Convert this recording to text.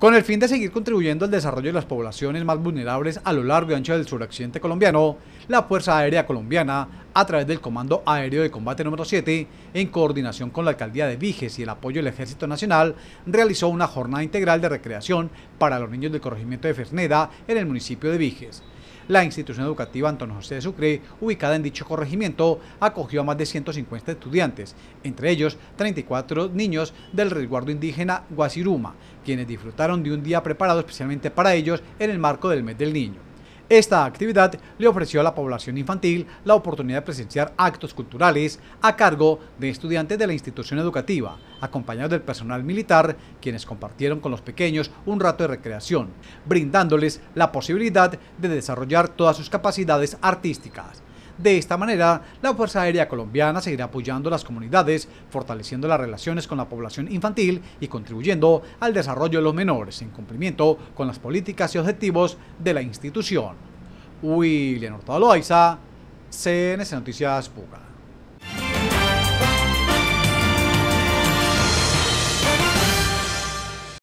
Con el fin de seguir contribuyendo al desarrollo de las poblaciones más vulnerables a lo largo y ancho del suroccidente colombiano, la Fuerza Aérea Colombiana, a través del Comando Aéreo de Combate número 7, en coordinación con la Alcaldía de Viges y el apoyo del Ejército Nacional, realizó una jornada integral de recreación para los niños del corregimiento de Ferneda en el municipio de Viges. La institución educativa Antonio José de Sucre, ubicada en dicho corregimiento, acogió a más de 150 estudiantes, entre ellos 34 niños del resguardo indígena Guasiruma, quienes disfrutaron de un día preparado especialmente para ellos en el marco del mes del niño. Esta actividad le ofreció a la población infantil la oportunidad de presenciar actos culturales a cargo de estudiantes de la institución educativa, acompañados del personal militar, quienes compartieron con los pequeños un rato de recreación, brindándoles la posibilidad de desarrollar todas sus capacidades artísticas. De esta manera, la Fuerza Aérea Colombiana seguirá apoyando a las comunidades, fortaleciendo las relaciones con la población infantil y contribuyendo al desarrollo de los menores en cumplimiento con las políticas y objetivos de la institución. William Hurtado Loaiza, CNC Noticias Puga.